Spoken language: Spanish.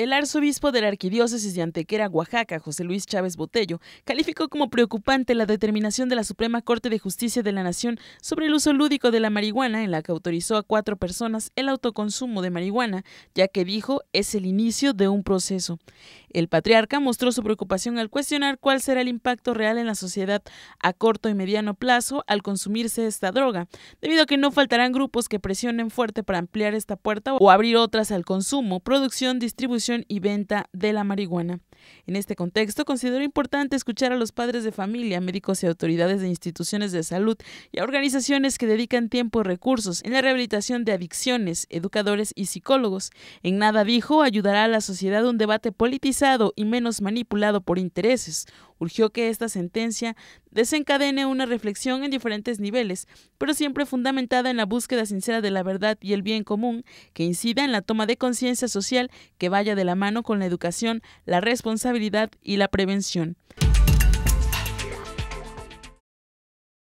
El arzobispo de la Arquidiócesis de Antequera, Oaxaca, José Luis Chávez Botello, calificó como preocupante la determinación de la Suprema Corte de Justicia de la Nación sobre el uso lúdico de la marihuana, en la que autorizó a cuatro personas el autoconsumo de marihuana, ya que dijo es el inicio de un proceso. El patriarca mostró su preocupación al cuestionar cuál será el impacto real en la sociedad a corto y mediano plazo al consumirse esta droga, debido a que no faltarán grupos que presionen fuerte para ampliar esta puerta o abrir otras al consumo, producción, distribución y venta de la marihuana. En este contexto, considero importante escuchar a los padres de familia, médicos y autoridades de instituciones de salud y a organizaciones que dedican tiempo y recursos en la rehabilitación de adicciones, educadores y psicólogos. En nada dijo, ayudará a la sociedad un debate politizado y menos manipulado por intereses, Urgió que esta sentencia desencadene una reflexión en diferentes niveles, pero siempre fundamentada en la búsqueda sincera de la verdad y el bien común, que incida en la toma de conciencia social que vaya de la mano con la educación, la responsabilidad y la prevención.